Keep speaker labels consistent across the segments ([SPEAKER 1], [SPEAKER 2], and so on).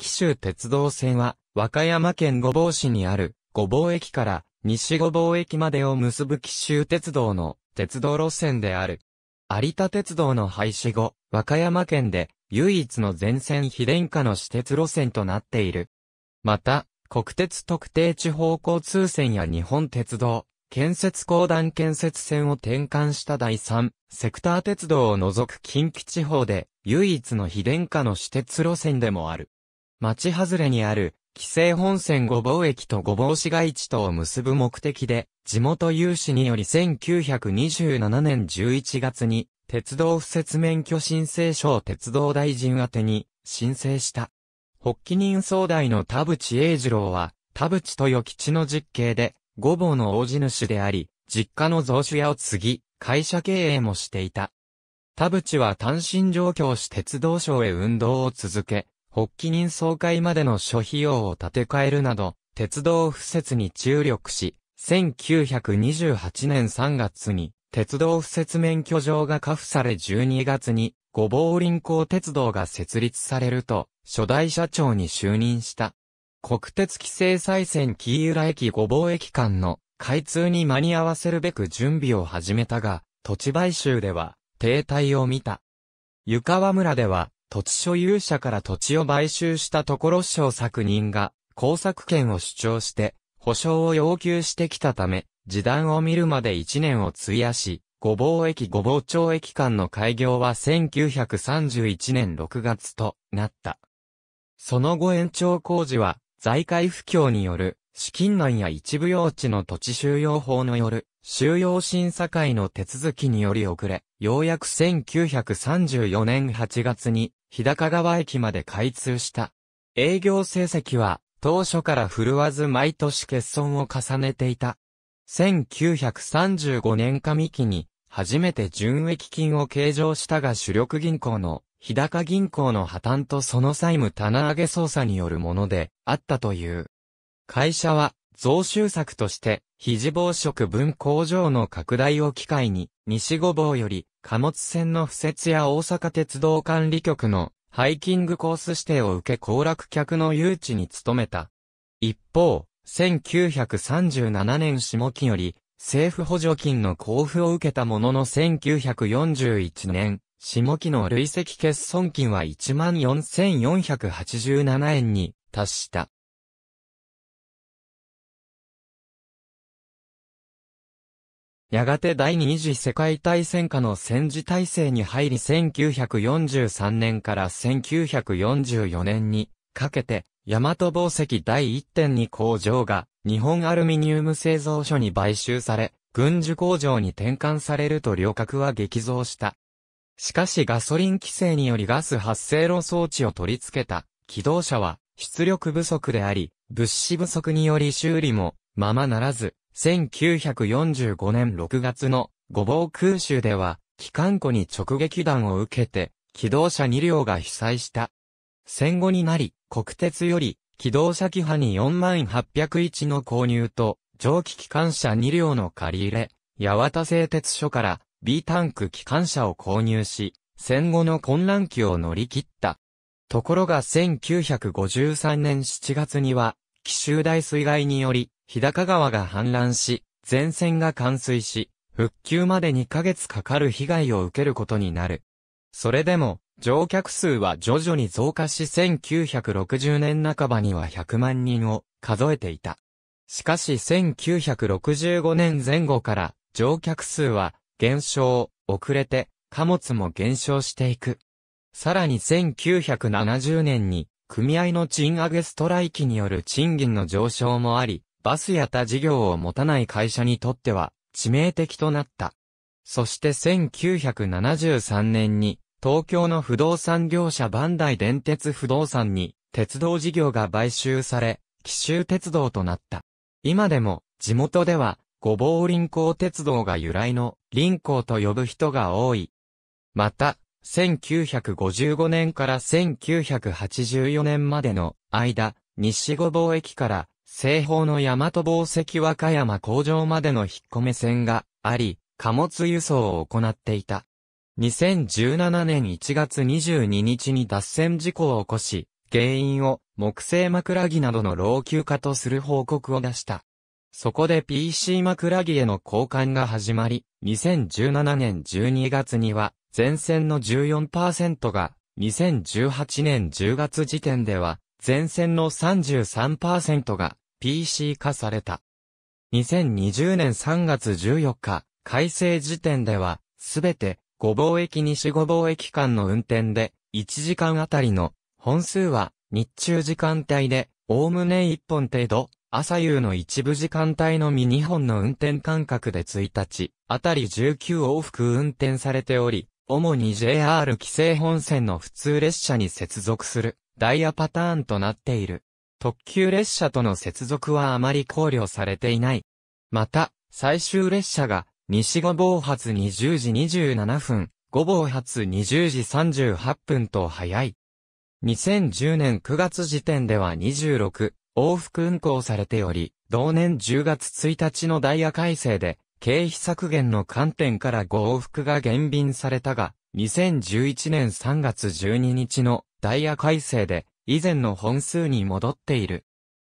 [SPEAKER 1] 紀州鉄道線は、和歌山県御坊市にある、御坊駅から西御坊駅までを結ぶ紀州鉄道の鉄道路線である。有田鉄道の廃止後、和歌山県で唯一の全線非電化の私鉄路線となっている。また、国鉄特定地方交通線や日本鉄道、建設公団建設線を転換した第三、セクター鉄道を除く近畿地方で唯一の非電化の私鉄路線でもある。町外れにある、規制本線御坊駅と御坊市街地とを結ぶ目的で、地元有志により1927年11月に、鉄道不設免許申請書を鉄道大臣宛に申請した。発起人総代の田淵栄二郎は、田淵豊吉の実刑で、御坊の大地主であり、実家の蔵主屋を継ぎ、会社経営もしていた。田淵は単身上京し鉄道省へ運動を続け、発起人総会までの諸費用を立て替えるなど、鉄道敷設に注力し、1928年3月に、鉄道敷設免許状が下付され12月に、五房林港鉄道が設立されると、初代社長に就任した。国鉄規制再線木浦駅五房駅間の開通に間に合わせるべく準備を始めたが、土地買収では停滞を見た。湯川村では土地所有者から土地を買収したところ小作人が工作権を主張して保証を要求してきたため、時段を見るまで1年を費やし、ごぼう駅ごぼう町駅間の開業は1931年6月となった。その後延長工事は財界不況による資金難や一部用地の土地収容法による収容審査会の手続きにより遅れ、ようやく1934年8月に日高川駅まで開通した。営業成績は、当初から振るわず毎年欠損を重ねていた。1935年上期に、初めて純益金を計上したが主力銀行の、日高銀行の破綻とその債務棚上げ捜査によるもので、あったという。会社は、増収策として、肘防食分工場の拡大を機会に、西五房より、貨物船の付設や大阪鉄道管理局の、ハイキングコース指定を受け行楽客の誘致に努めた。一方、1937年下期より、政府補助金の交付を受けたものの1941年、下期の累積欠損金は14,487円に達した。やがて第二次世界大戦下の戦時体制に入り1943年から1944年にかけて、大和宝石第1.2工場が日本アルミニウム製造所に買収され、軍需工場に転換されると旅客は激増した。しかしガソリン規制によりガス発生炉装置を取り付けた機動車は出力不足であり、物資不足により修理もままならず、1945年6月の五房空襲では、機関庫に直撃弾を受けて、機動車2両が被災した。戦後になり、国鉄より、機動車機派に4801の購入と、蒸気機関車2両の借り入れ、八幡製鉄所から B タンク機関車を購入し、戦後の混乱期を乗り切った。ところが1953年7月には、奇襲大水害により、日高川が氾濫し、全線が冠水し、復旧まで2ヶ月かかる被害を受けることになる。それでも、乗客数は徐々に増加し1960年半ばには100万人を数えていた。しかし1965年前後から乗客数は減少、遅れて貨物も減少していく。さらに1970年に組合の賃上げストライキによる賃金の上昇もあり、バスや他事業を持たない会社にとっては致命的となった。そして1973年に東京の不動産業者バンダイ電鉄不動産に鉄道事業が買収され、奇襲鉄道となった。今でも地元ではごぼう林行鉄道が由来の林行と呼ぶ人が多い。また、1955年から1984年までの間、西ごぼう駅から西方の大和宝石和歌山工場までの引っ込め線があり、貨物輸送を行っていた。2017年1月22日に脱線事故を起こし、原因を木製枕木などの老朽化とする報告を出した。そこで PC 枕木への交換が始まり、2017年12月には前線の14%が、2018年10月時点では全線の33%が PC 化された。2020年3月14日、改正時点では、すべて、五貿易西五貿易間の運転で、1時間あたりの、本数は、日中時間帯で、おおむね1本程度、朝夕の一部時間帯のみ2本の運転間隔で1日、あたり19往復運転されており、主に JR 規制本線の普通列車に接続する。ダイヤパターンとなっている。特急列車との接続はあまり考慮されていない。また、最終列車が、西五房発20時27分、五房発20時38分と早い。2010年9月時点では26、往復運行されており、同年10月1日のダイヤ改正で、経費削減の観点から5往復が減便されたが、2011年3月12日のダイヤ改正で以前の本数に戻っている。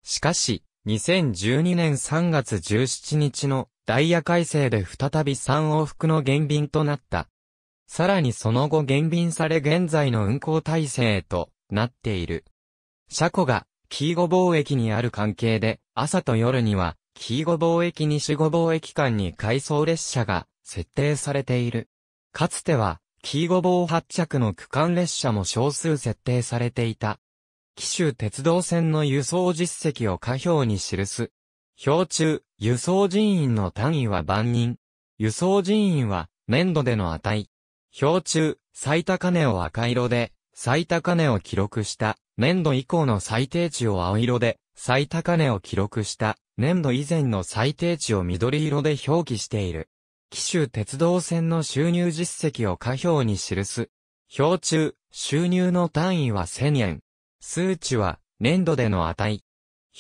[SPEAKER 1] しかし、2012年3月17日のダイヤ改正で再び3往復の減便となった。さらにその後減便され現在の運行体制となっている。車庫がキーゴ貿易にある関係で朝と夜にはキーゴ貿易西五貿易間に回送列車が設定されている。かつてはキーゴウ発着の区間列車も少数設定されていた。紀州鉄道線の輸送実績を下表に記す。表中、輸送人員の単位は万人。輸送人員は年度での値。表中、最高値を赤色で、最高値を記録した年度以降の最低値を青色で、最高値を記録した年度以前の最低値を緑色で表記している。紀州鉄道線の収入実績を下表に記す。表中、収入の単位は1000円。数値は、年度での値。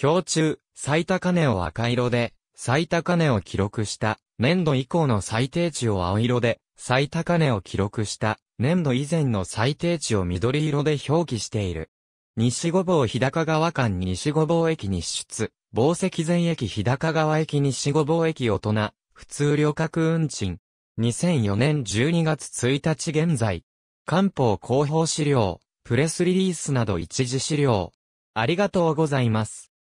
[SPEAKER 1] 表中、最高値を赤色で、最高値を記録した、年度以降の最低値を青色で、最高値を記録した、年度以前の最低値を緑色で表記している。西五坊日高川間西五坊駅に出、防石前駅日高川駅西五坊駅大人、普通旅客運賃。2004年12月1日現在。官報広報資料、プレスリリースなど一時資料。ありがとうございます。